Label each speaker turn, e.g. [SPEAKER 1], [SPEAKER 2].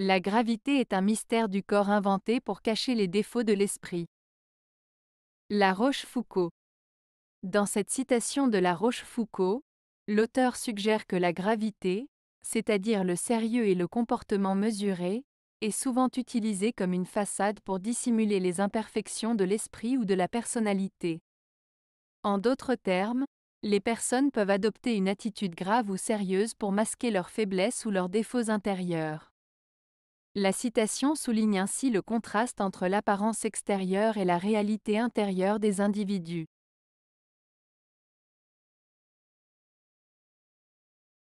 [SPEAKER 1] La gravité est un mystère du corps inventé pour cacher les défauts de l'esprit. La Rochefoucauld. Dans cette citation de La Rochefoucauld, l'auteur suggère que la gravité, c'est-à-dire le sérieux et le comportement mesuré, est souvent utilisée comme une façade pour dissimuler les imperfections de l'esprit ou de la personnalité. En d'autres termes, les personnes peuvent adopter une attitude grave ou sérieuse pour masquer leurs faiblesses ou leurs défauts intérieurs. La citation souligne ainsi le contraste entre l'apparence extérieure et la réalité intérieure des individus.